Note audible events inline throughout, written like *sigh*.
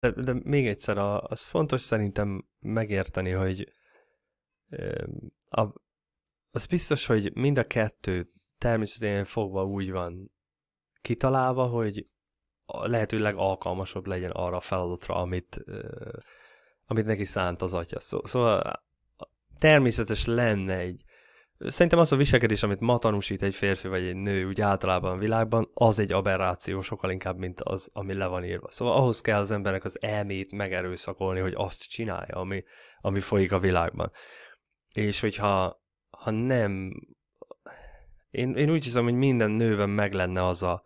De, de még egyszer, a, az fontos szerintem megérteni, hogy a, az biztos, hogy mind a kettő természetesen fogva úgy van kitalálva, hogy lehetőleg alkalmasabb legyen arra a feladatra, amit, amit neki szánt az atya. szóval természetes lenne egy Szerintem az a viselkedés, amit ma tanúsít egy férfi vagy egy nő úgy általában a világban, az egy aberráció sokkal inkább, mint az, ami le van írva. Szóval ahhoz kell az emberek az elmét megerőszakolni, hogy azt csinálja, ami, ami folyik a világban. És hogyha ha nem... Én, én úgy hiszem, hogy minden nőben meg lenne az a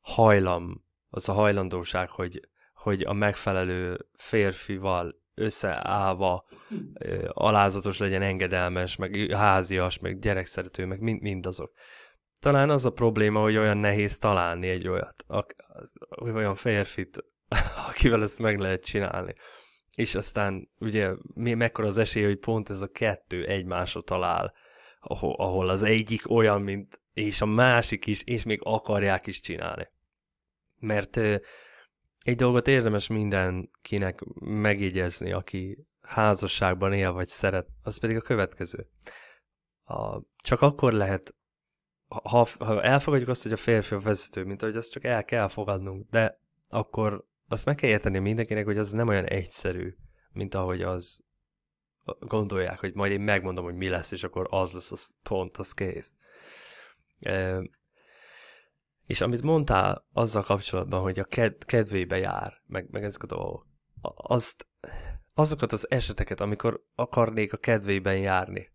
hajlam, az a hajlandóság, hogy, hogy a megfelelő férfival összeállva hmm. alázatos legyen, engedelmes, meg házias, meg gyerekszerető, meg mind, azok. Talán az a probléma, hogy olyan nehéz találni egy olyat, hogy olyan férfit, *laughs* akivel ezt meg lehet csinálni. És aztán ugye mi, mekkora az esély, hogy pont ez a kettő egymásra talál, ahol, ahol az egyik olyan, mint és a másik is, és még akarják is csinálni. Mert egy dolgot érdemes mindenkinek megjegyezni, aki házasságban él vagy szeret, az pedig a következő. A, csak akkor lehet, ha, ha elfogadjuk azt, hogy a férfi a vezető, mint ahogy azt csak el kell fogadnunk, de akkor azt meg kell érteni mindenkinek, hogy az nem olyan egyszerű, mint ahogy az gondolják, hogy majd én megmondom, hogy mi lesz, és akkor az lesz, az pont, az kész. És amit mondtál azzal kapcsolatban, hogy a ked- kedvébe jár, meg, meg ezek a dolgok, azt, azokat az eseteket, amikor akarnék a kedvében járni,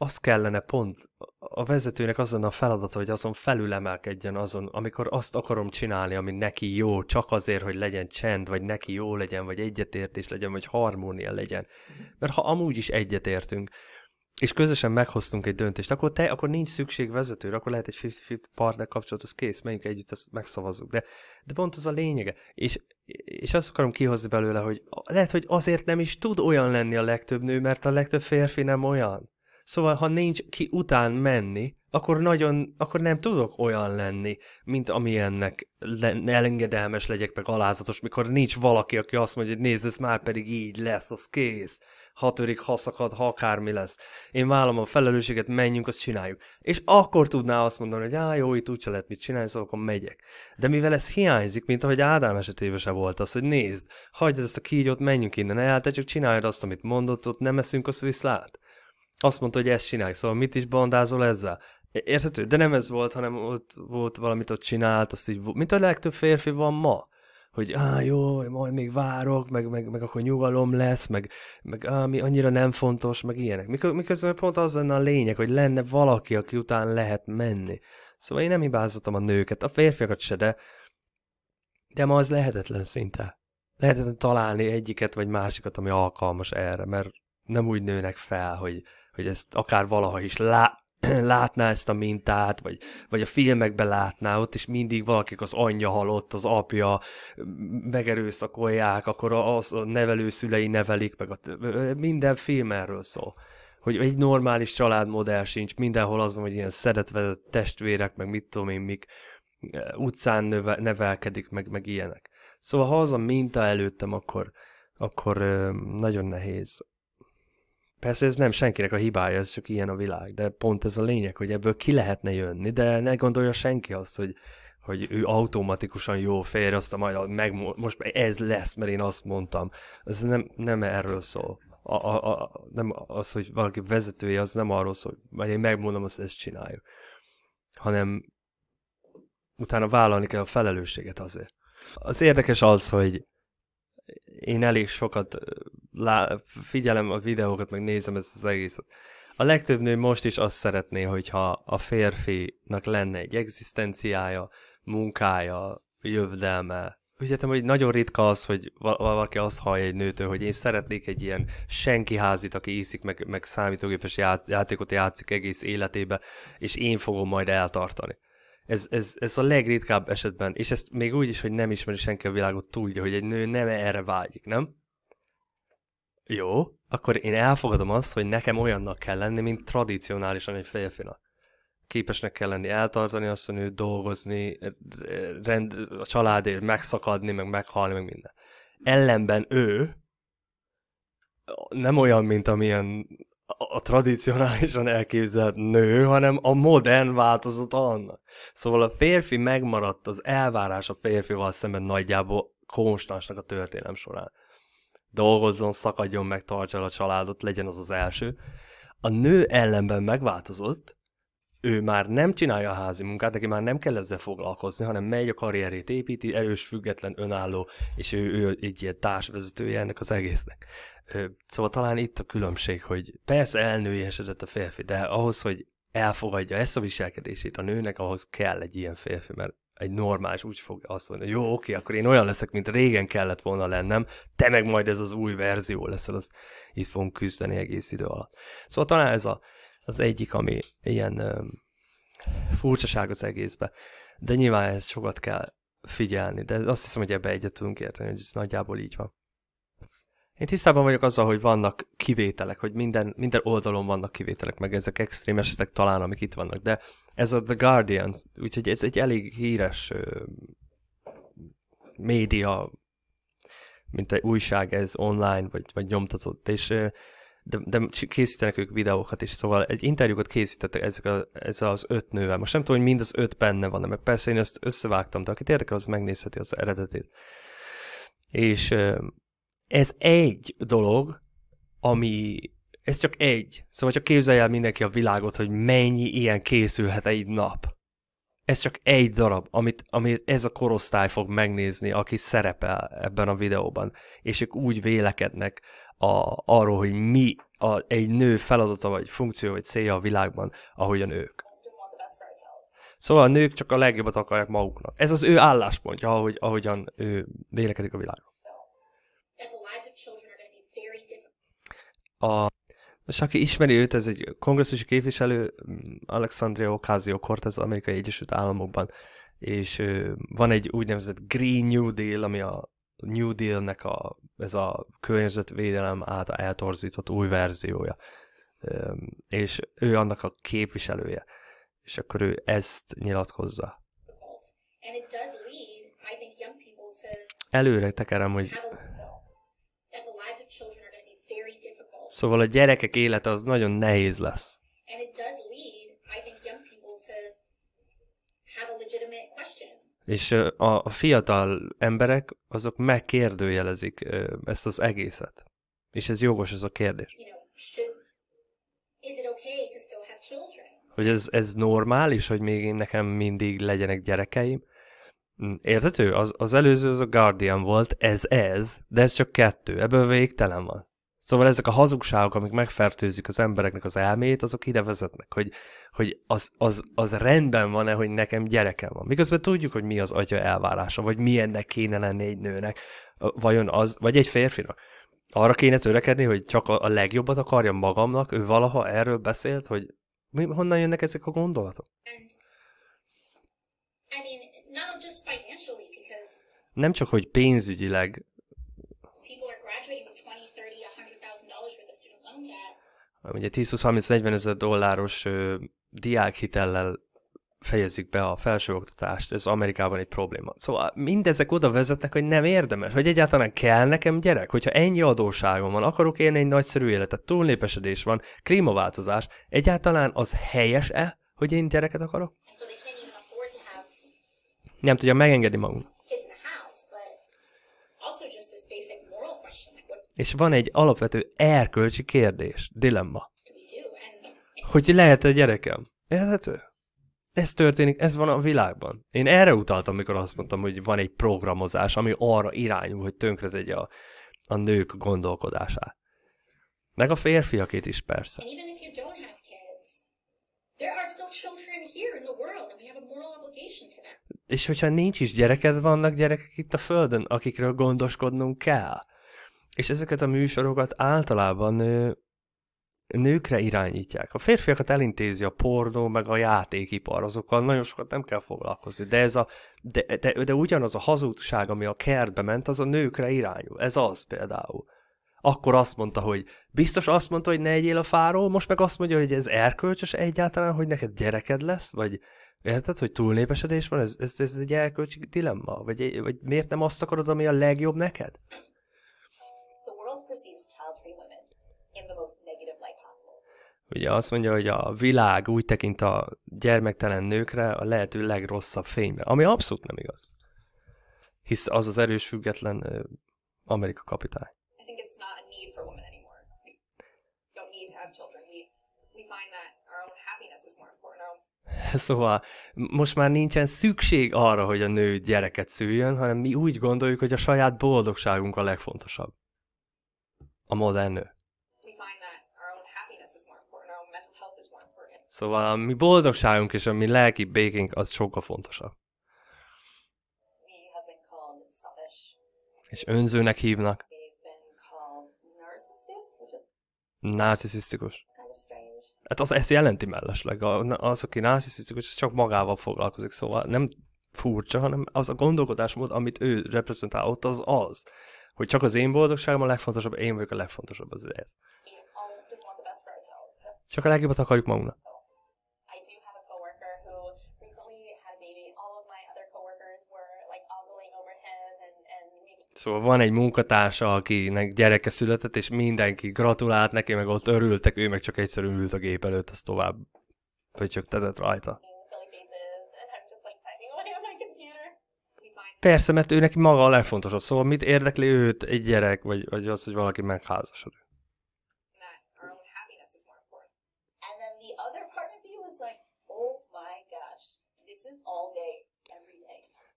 az kellene pont, a vezetőnek az a feladata, hogy azon felülemelkedjen azon, amikor azt akarom csinálni, ami neki jó, csak azért, hogy legyen csend, vagy neki jó legyen, vagy egyetértés legyen, vagy harmónia legyen. Mhm. Mert ha amúgy is egyetértünk, és közösen meghoztunk egy döntést, akkor te, akkor nincs szükség vezetőre, akkor lehet egy 50-50 partner kapcsolat, az kész, menjünk együtt, ezt megszavazzuk. De, de pont az a lényege. És, és azt akarom kihozni belőle, hogy lehet, hogy azért nem is tud olyan lenni a legtöbb nő, mert a legtöbb férfi nem olyan. Szóval, ha nincs ki után menni, akkor nagyon, akkor nem tudok olyan lenni, mint amilyennek le, elengedelmes legyek, meg alázatos, mikor nincs valaki, aki azt mondja, hogy nézd, ez már pedig így lesz, az kész, Ha törik, ha akármi lesz. Én vállalom a felelősséget, menjünk, azt csináljuk. És akkor tudná azt mondani, hogy á, jó, itt úgyse lehet mit csinálni, szóval akkor megyek. De mivel ez hiányzik, mint ahogy Ádám esetében se volt az, hogy nézd, hagyd ezt a kígyót, menjünk innen el, te csak csináljad azt, amit mondott, ott nem eszünk, azt viszlát. Azt mondta, hogy ezt csinálj, szóval mit is bandázol ezzel? Érthető, de nem ez volt, hanem ott volt valamit ott csinált, azt így, mint a legtöbb férfi van ma, hogy á, jó, majd még várok, meg, meg, meg akkor nyugalom lesz, meg, meg á, mi annyira nem fontos, meg ilyenek. Miközben pont az lenne a lényeg, hogy lenne valaki, aki után lehet menni. Szóval én nem hibázatom a nőket, a férfiakat se, de, de ma az lehetetlen szinte. Lehetetlen találni egyiket vagy másikat, ami alkalmas erre, mert nem úgy nőnek fel, hogy, hogy ezt akár valaha is lá- *clears throat* látná ezt a mintát, vagy, vagy a filmekben látná ott, és mindig valakik az anyja halott, az apja, megerőszakolják, akkor az a nevelőszülei nevelik, meg a, minden film erről szól. Hogy egy normális családmodell sincs, mindenhol azon, hogy ilyen szeretve, testvérek, meg mit tudom én mik, e, utcán növe, nevelkedik, meg, meg ilyenek. Szóval ha az a minta előttem, akkor, akkor nagyon nehéz Persze ez nem senkinek a hibája, ez csak ilyen a világ, de pont ez a lényeg, hogy ebből ki lehetne jönni, de ne gondolja senki azt, hogy, hogy ő automatikusan jó fér, azt a majd meg, most ez lesz, mert én azt mondtam. Ez nem, nem erről szól. A, a, a, nem az, hogy valaki vezetője, az nem arról szól, hogy majd én megmondom, azt ezt csináljuk. Hanem utána vállalni kell a felelősséget azért. Az érdekes az, hogy én elég sokat lá- figyelem a videókat, meg nézem ezt az egészet. A legtöbb nő most is azt szeretné, hogyha a férfinak lenne egy egzisztenciája, munkája, jövdelme. Úgy értem, hogy nagyon ritka az, hogy valaki azt hallja egy nőtől, hogy én szeretnék egy ilyen senki házit, aki iszik, meg, meg számítógépes játékot játszik egész életébe, és én fogom majd eltartani. Ez, ez, ez a legritkább esetben, és ezt még úgy is, hogy nem ismeri senki a világot, tudja, hogy egy nő nem erre vágyik, nem? Jó, akkor én elfogadom azt, hogy nekem olyannak kell lenni, mint tradicionálisan egy férfinak. Képesnek kell lenni eltartani azt, hogy dolgozni, rend, a családért megszakadni, meg meghalni, meg minden. Ellenben ő nem olyan, mint amilyen a, a tradicionálisan elképzelt nő, hanem a modern változat annak. Szóval a férfi megmaradt, az elvárás a férfival szemben nagyjából konstansnak a történelem során. Dolgozzon, szakadjon meg, tartsa a családot, legyen az az első. A nő ellenben megváltozott, ő már nem csinálja a házi munkát, neki már nem kell ezzel foglalkozni, hanem megy a karrierét építi, erős, független, önálló, és ő, ő egy ilyen társvezetője ennek az egésznek. Szóval talán itt a különbség, hogy persze elnőjesedett a férfi, de ahhoz, hogy elfogadja ezt a viselkedését a nőnek, ahhoz kell egy ilyen férfi, mert egy normális úgy fog azt mondani, jó, oké, akkor én olyan leszek, mint régen kellett volna lennem, te meg majd ez az új verzió leszel, az itt fogunk küzdeni egész idő alatt. Szóval talán ez a az egyik, ami ilyen um, furcsaság az egészbe. De nyilván ez sokat kell figyelni, de azt hiszem, hogy ebbe egyet tudunk érteni, hogy ez nagyjából így van. Én tisztában vagyok azzal, hogy vannak kivételek, hogy minden, minden oldalon vannak kivételek, meg ezek extrém esetek talán, amik itt vannak, de ez a The Guardian, úgyhogy ez egy elég híres ö, média, mint egy újság, ez online, vagy, vagy nyomtatott, és ö, de, de készítenek ők videókat is, szóval egy interjúkat készítettek ezek a, ez az öt nővel. Most nem tudom, hogy mind az öt benne van, mert persze én ezt összevágtam, de akit érdekel, az megnézheti az eredetét. És ez egy dolog, ami ez csak egy. Szóval csak képzelj el mindenki a világot, hogy mennyi ilyen készülhet egy nap. Ez csak egy darab, amit, amit ez a korosztály fog megnézni, aki szerepel ebben a videóban. És ők úgy vélekednek a, arról, hogy mi a, egy nő feladata, vagy funkció, vagy célja a világban, ahogyan ők. Szóval a nők csak a legjobbat akarják maguknak. Ez az ő álláspontja, ahogy, ahogyan ő vélekedik a világon. A, és aki ismeri őt, ez egy kongresszusi képviselő, Alexandria Ocasio-Cortez, amerikai Egyesült Államokban, és van egy úgynevezett Green New Deal, ami a New Deal-nek a, ez a környezetvédelem által eltorzított új verziója. És ő annak a képviselője. És akkor ő ezt nyilatkozza. Előre tekerem, hogy... Szóval a gyerekek élete az nagyon nehéz lesz. And it does lead, I think, young people to have a legitimate question és a fiatal emberek azok megkérdőjelezik ezt az egészet. És ez jogos ez a kérdés. Hogy ez, ez normális, hogy még én nekem mindig legyenek gyerekeim? Hm, érthető Az, az előző az a Guardian volt, ez ez, de ez csak kettő, ebből végtelen van. Szóval ezek a hazugságok, amik megfertőzik az embereknek az elmét, azok ide vezetnek, hogy, hogy az, az, az rendben van-e, hogy nekem gyerekem van. Miközben tudjuk, hogy mi az atya elvárása, vagy milyennek kéne lenni egy nőnek, vajon az, vagy egy férfinak. Arra kéne törekedni, hogy csak a legjobbat akarja magamnak, ő valaha erről beszélt, hogy mi, honnan jönnek ezek a gondolatok? And, I mean, not just financially, because... Nem csak, hogy pénzügyileg ugye 10-20-30-40 ezer dolláros ö, diákhitellel fejezik be a felsőoktatást, ez Amerikában egy probléma. Szóval mindezek oda vezetnek, hogy nem érdemes, hogy egyáltalán kell nekem gyerek, hogyha ennyi adóságom van, akarok élni egy nagyszerű életet, túlnépesedés van, klímaváltozás, egyáltalán az helyes-e, hogy én gyereket akarok? Szóval, nem tudja megengedni magunk. És van egy alapvető erkölcsi kérdés, dilemma. Hogy lehet a gyerekem? Érthető? Ez történik, ez van a világban. Én erre utaltam, mikor azt mondtam, hogy van egy programozás, ami arra irányul, hogy tegye a, a nők gondolkodását. Meg a férfiakét is persze. És hogyha nincs is gyereked, vannak gyerekek itt a Földön, akikről gondoskodnunk kell és ezeket a műsorokat általában ö, nőkre irányítják. A férfiakat elintézi a pornó, meg a játékipar, azokkal nagyon sokat nem kell foglalkozni. De, ez a, de, de, de ugyanaz a hazugság, ami a kertbe ment, az a nőkre irányul. Ez az például. Akkor azt mondta, hogy biztos azt mondta, hogy ne egyél a fáról, most meg azt mondja, hogy ez erkölcsös egyáltalán, hogy neked gyereked lesz, vagy érted, hogy túlnépesedés van, ez, ez, ez egy erkölcsi dilemma, vagy, vagy miért nem azt akarod, ami a legjobb neked? Ugye azt mondja, hogy a világ úgy tekint a gyermektelen nőkre a lehető legrosszabb fényben, ami abszolút nem igaz. Hisz az az erős független uh, Amerika kapitány. *laughs* Szóval most már nincsen szükség arra, hogy a nő gyereket szüljön, hanem mi úgy gondoljuk, hogy a saját boldogságunk a legfontosabb. A modern nő. Szóval a mi boldogságunk és a mi lelki békénk az sokkal fontosabb. És önzőnek hívnak. Narcisztikus. Hát az ezt jelenti mellesleg. Az, aki narcisztikus, csak magával foglalkozik, szóval nem furcsa, hanem az a gondolkodásmód, amit ő reprezentál ott, az az, hogy csak az én boldogságom a legfontosabb, én vagyok a legfontosabb az ez. Csak a legjobbat akarjuk magunknak. Szóval van egy munkatársa, akinek gyereke született, és mindenki gratulált neki, meg ott örültek, ő meg csak egyszerűen ült a gép előtt, az tovább pötyögtetett rajta. Persze, mert ő neki maga a legfontosabb, szóval mit érdekli őt egy gyerek, vagy, vagy az, hogy valaki megházasodik.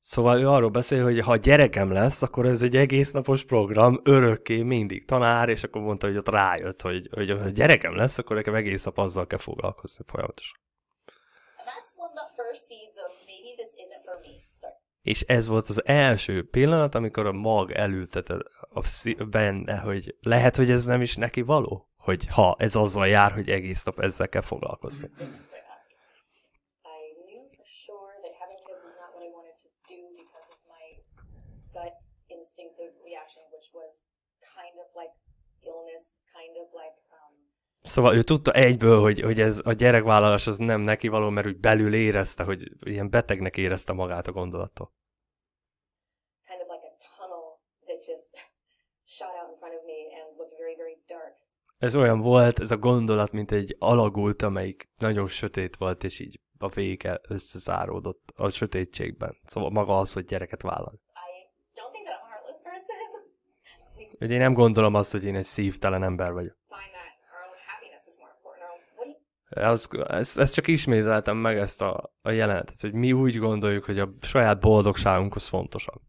Szóval ő arról beszél, hogy ha gyerekem lesz, akkor ez egy egész napos program, örökké mindig tanár, és akkor mondta, hogy ott rájött, hogy, hogy ha gyerekem lesz, akkor nekem egész nap azzal kell foglalkozni folyamatosan. És ez volt az első pillanat, amikor a mag elültetett a benne, hogy lehet, hogy ez nem is neki való, hogy ha ez azzal jár, hogy egész nap ezzel kell foglalkozni. Um, szóval ő tudta egyből, hogy, hogy ez a gyerekvállalás az nem neki való, mert úgy belül érezte, hogy ilyen betegnek érezte magát a gondolattól. *laughs* Ez olyan volt, ez a gondolat, mint egy alagút, amelyik nagyon sötét volt, és így a vége összezáródott a sötétségben. Szóval maga az, hogy gyereket vállalt. Hogy én nem gondolom azt, hogy én egy szívtelen ember vagyok. Ez ezt, ezt csak ismételtem meg ezt a, a jelenetet, hogy mi úgy gondoljuk, hogy a saját boldogságunk az fontosabb.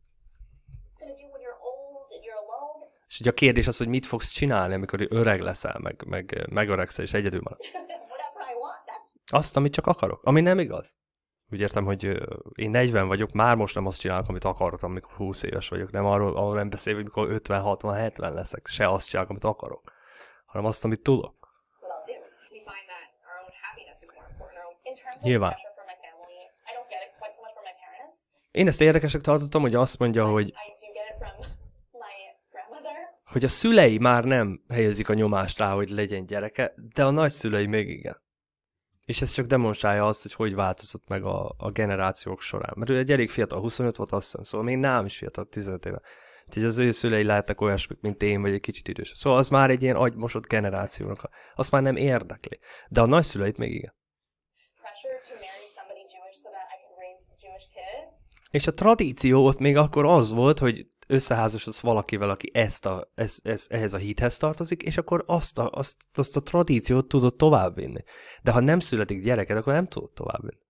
És ugye a kérdés az, hogy mit fogsz csinálni, amikor öreg leszel, meg, meg megöregszel, és egyedül maradsz. *laughs* Azt, amit csak akarok, ami nem igaz úgy értem, hogy én 40 vagyok, már most nem azt csinálok, amit akartam, amikor 20 éves vagyok, nem arról, arról nem beszélve, hogy mikor 50, 60, 70 leszek, se azt csinálok, amit akarok, hanem azt, amit tudok. Nyilván. Én ezt érdekesek tartottam, hogy azt mondja, hogy *laughs* hogy a szülei már nem helyezik a nyomást rá, hogy legyen gyereke, de a nagyszülei még igen és ez csak demonstrálja azt, hogy hogy változott meg a, a generációk során. Mert ő egy elég fiatal, 25 volt azt hiszem, szóval még nálam is fiatal, 15 éve. Úgyhogy az ő szülei lehettek olyasmik, mint én, vagy egy kicsit idős. Szóval az már egy ilyen agymosott generációnak, azt már nem érdekli. De a nagyszüleit még igen. És a tradíció ott még akkor az volt, hogy összeházasodsz valakivel, aki ezt a, ez, ez, ehhez a hithez tartozik, és akkor azt a, azt, azt a tradíciót tudod továbbvinni. De ha nem születik gyereked, akkor nem tudod továbbvinni.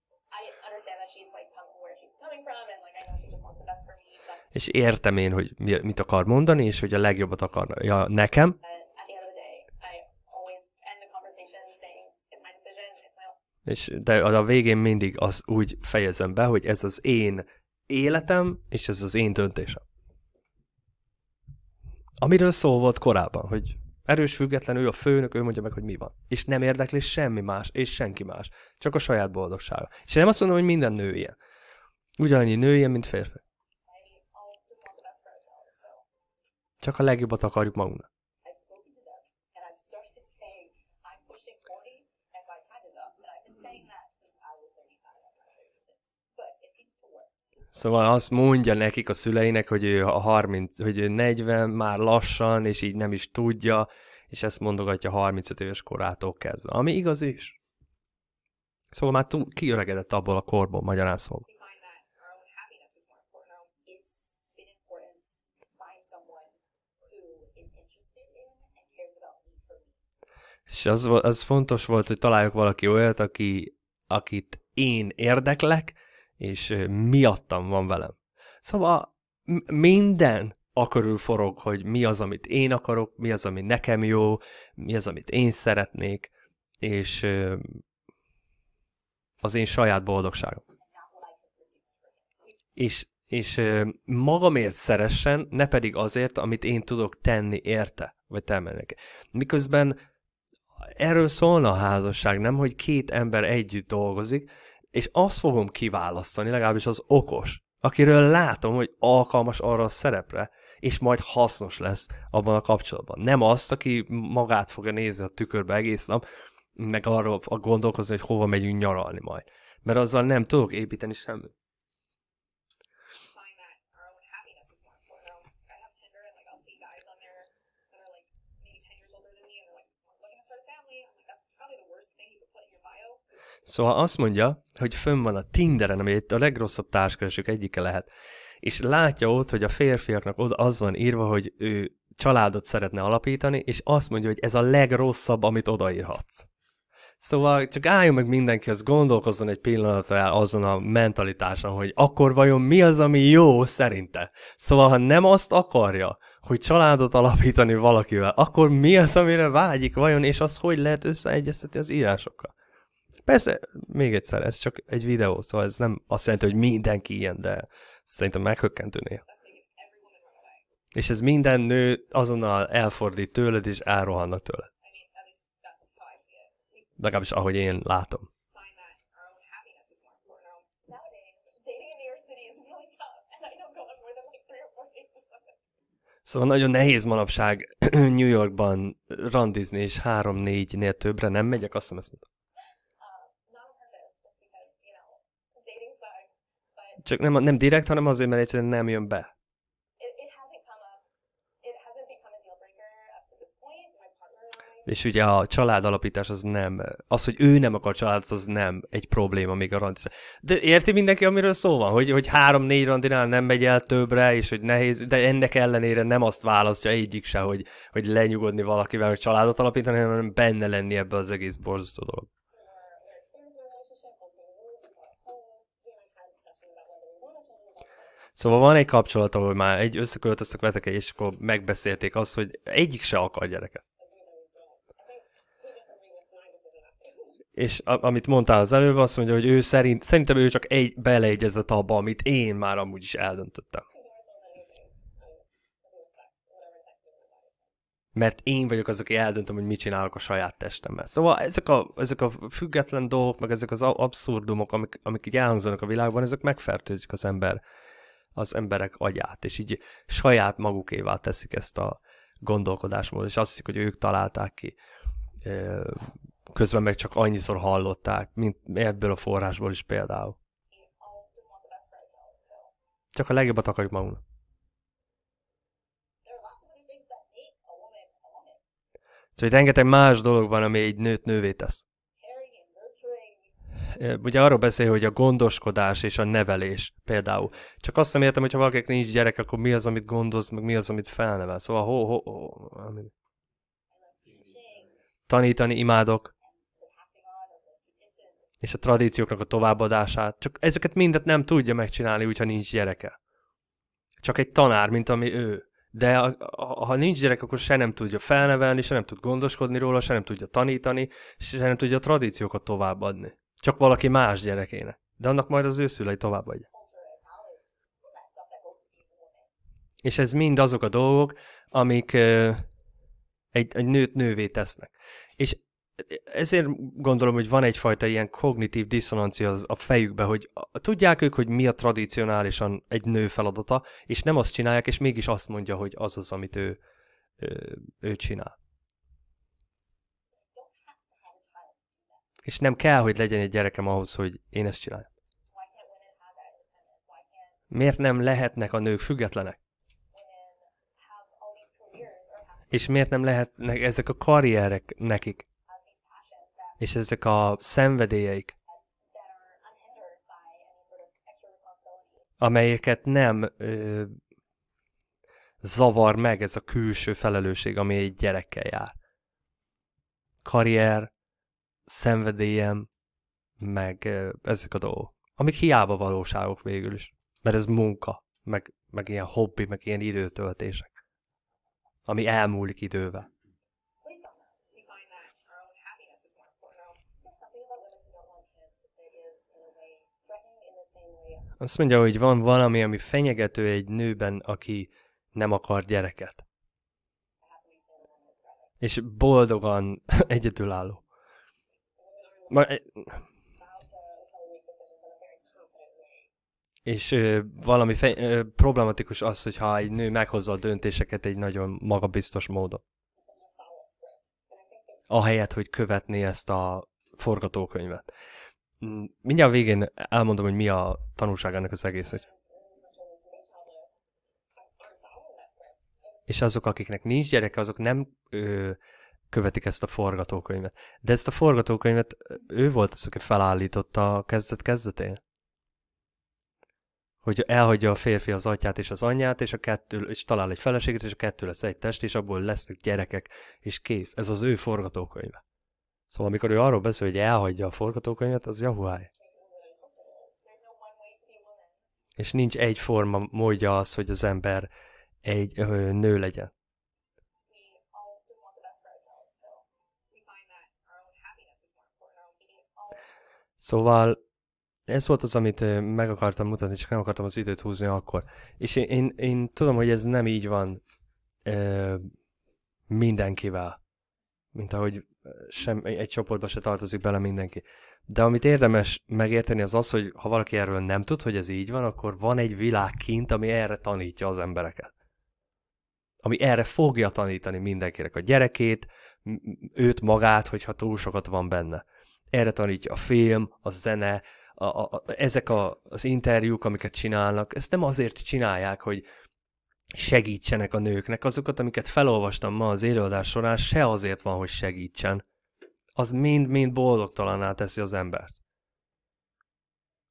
és értem én, hogy mit akar mondani, és hogy a legjobbat akarja nekem. És de a végén mindig az úgy fejezem be, hogy ez az én életem, és ez az én döntésem. Amiről szó volt korábban, hogy erős független, ő a főnök, ő mondja meg, hogy mi van. És nem érdekli semmi más, és senki más. Csak a saját boldogsága. És nem azt mondom, hogy minden nő ilyen. Ugyanannyi nő ilyen, mint férfi. Csak a legjobbat akarjuk magunknak. Szóval azt mondja nekik a szüleinek, hogy ő a 30, hogy ő 40 már lassan, és így nem is tudja, és ezt mondogatja 35 éves korától kezdve. Ami igaz is. Szóval már túl kiöregedett abból a korból, magyarán szóval. És az, az fontos volt, hogy találjuk valaki olyat, aki, akit én érdeklek, és miattam van velem. Szóval minden akörül forog, hogy mi az, amit én akarok, mi az, ami nekem jó, mi az, amit én szeretnék, és az én saját boldogságom. És, és magamért szeressen, ne pedig azért, amit én tudok tenni érte, vagy tenni Miközben erről szólna a házasság, nem, hogy két ember együtt dolgozik, és azt fogom kiválasztani, legalábbis az okos, akiről látom, hogy alkalmas arra a szerepre, és majd hasznos lesz abban a kapcsolatban. Nem azt, aki magát fogja nézni a tükörbe egész nap, meg arról gondolkozni, hogy hova megyünk nyaralni majd. Mert azzal nem tudok építeni semmit. Szóval azt mondja, hogy fönn van a Tinderen, ami itt a legrosszabb társkeresők egyike lehet, és látja ott, hogy a férfiaknak oda az van írva, hogy ő családot szeretne alapítani, és azt mondja, hogy ez a legrosszabb, amit odaírhatsz. Szóval csak álljon meg mindenki, az gondolkozzon egy pillanatra azon a mentalitáson, hogy akkor vajon mi az, ami jó szerinte. Szóval, ha nem azt akarja, hogy családot alapítani valakivel, akkor mi az, amire vágyik vajon, és az hogy lehet összeegyeztetni az írásokkal? Persze, még egyszer, ez csak egy videó, szóval ez nem azt jelenti, hogy mindenki ilyen, de szerintem meghökkentő néha. És ez minden nő azonnal elfordít tőled, és elrohanna tőle. Legalábbis ahogy én látom. Szóval nagyon nehéz manapság *clears throat* New Yorkban randizni, és három-négynél többre nem megyek, azt hiszem ezt Csak nem, nem direkt, hanem azért, mert egyszerűen nem jön be. És ugye a családalapítás az nem, az, hogy ő nem akar család az nem egy probléma még a randis. De érti mindenki, amiről szó van, hogy, hogy három-négy randinál nem megy el többre, és hogy nehéz, de ennek ellenére nem azt választja egyik se, hogy, hogy lenyugodni valakivel, hogy családot alapítani, hanem benne lenni ebbe az egész borzasztó dolog. Szóval van egy kapcsolat, ahol már egy összeköltöztek vetek, és akkor megbeszélték azt, hogy egyik se akar gyereket. És a, amit mondtál az előbb, azt mondja, hogy ő szerint, szerintem ő csak egy beleegyezett abba, amit én már amúgy is eldöntöttem. Mert én vagyok az, aki eldöntöm, hogy mit csinálok a saját testemmel. Szóval ezek a, ezek a független dolgok, meg ezek az abszurdumok, amik, amik így elhangzanak a világban, ezek megfertőzik az ember az emberek agyát, és így saját magukévá teszik ezt a gondolkodásmódot, és azt hiszik, hogy ők találták ki. Közben meg csak annyiszor hallották, mint ebből a forrásból is például. Csak a legjobbat akarjuk magunknak. Szóval rengeteg más dolog van, ami egy nőt nővé tesz ugye arról beszél, hogy a gondoskodás és a nevelés például. Csak azt nem értem, hogy ha valakinek nincs gyerek, akkor mi az, amit gondoz, meg mi az, amit felnevel. Szóval ho, ho, ho, tanítani imádok, és a tradícióknak a továbbadását. Csak ezeket mindet nem tudja megcsinálni, úgyha nincs gyereke. Csak egy tanár, mint ami ő. De a, a, ha nincs gyerek, akkor se nem tudja felnevelni, se nem tud gondoskodni róla, se nem tudja tanítani, se nem tudja a tradíciókat továbbadni. Csak valaki más gyerekének. De annak majd az ő szülei vagy. És ez mind azok a dolgok, amik uh, egy, egy nőt nővé tesznek. És ezért gondolom, hogy van egyfajta ilyen kognitív diszonancia az a fejükbe, hogy tudják ők, hogy mi a tradicionálisan egy nő feladata, és nem azt csinálják, és mégis azt mondja, hogy az az, amit ő, ő, ő csinál. És nem kell, hogy legyen egy gyerekem ahhoz, hogy én ezt csináljam. Miért nem lehetnek a nők függetlenek? És miért nem lehetnek ezek a karrierek nekik? És ezek a szenvedélyeik? Amelyeket nem ö, zavar meg ez a külső felelősség, ami egy gyerekkel jár. Karrier, szenvedélyem, meg ezek a dolgok, amik hiába valóságok végül is, mert ez munka, meg, meg ilyen hobbi, meg ilyen időtöltések, ami elmúlik idővel. Azt mondja, hogy van valami, ami fenyegető egy nőben, aki nem akar gyereket. És boldogan *laughs* egyedülálló. Ma, és ö, valami fej, ö, problematikus az, hogyha egy nő meghozza a döntéseket egy nagyon magabiztos módon. Ahelyett, hogy követné ezt a forgatókönyvet. Mm, mindjárt a végén elmondom, hogy mi a tanulság ennek az egésznek. És azok, akiknek nincs gyereke, azok nem ö, követik ezt a forgatókönyvet. De ezt a forgatókönyvet ő volt az, aki felállította a kezdet-kezdetén. Hogy elhagyja a férfi az atyát és az anyját, és a kettő, és talál egy feleséget, és a kettő lesz egy test, és abból lesznek gyerekek, és kész. Ez az ő forgatókönyve. Szóval amikor ő arról beszél, hogy elhagyja a forgatókönyvet, az jahuáj. És nincs egyforma módja az, hogy az ember egy ö, nő legyen. Szóval ez volt az, amit meg akartam mutatni, csak nem akartam az időt húzni akkor. És én, én, én tudom, hogy ez nem így van ö, mindenkivel, mint ahogy sem, egy csoportba se tartozik bele mindenki. De amit érdemes megérteni az az, hogy ha valaki erről nem tud, hogy ez így van, akkor van egy világ kint, ami erre tanítja az embereket. Ami erre fogja tanítani mindenkinek a gyerekét, őt magát, hogyha túl sokat van benne erre tanítja a film, a zene, a, a, a, ezek a, az interjúk, amiket csinálnak, ezt nem azért csinálják, hogy segítsenek a nőknek. Azokat, amiket felolvastam ma az élőadás során, se azért van, hogy segítsen. Az mind-mind boldogtalaná teszi az embert.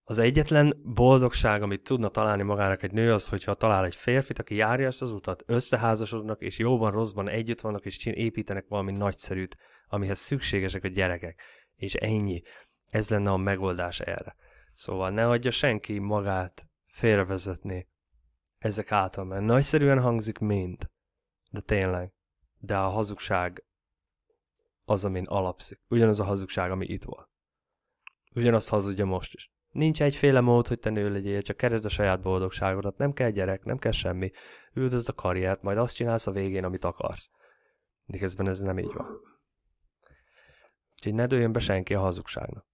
Az egyetlen boldogság, amit tudna találni magának egy nő, az, hogyha talál egy férfit, aki járja ezt az utat, összeházasodnak, és jóban, rosszban együtt vannak, és építenek valami nagyszerűt, amihez szükségesek a gyerekek és ennyi. Ez lenne a megoldás erre. Szóval ne hagyja senki magát félrevezetni ezek által, mert nagyszerűen hangzik mind, de tényleg, de a hazugság az, amin alapszik. Ugyanaz a hazugság, ami itt volt. Ugyanazt hazudja most is. Nincs egyféle mód, hogy te nő legyél, csak keresd a saját boldogságodat, nem kell gyerek, nem kell semmi, üldözd a karriert, majd azt csinálsz a végén, amit akarsz. Miközben ez nem így van. Úgyhogy ne dőljön be senki a hazugságnak.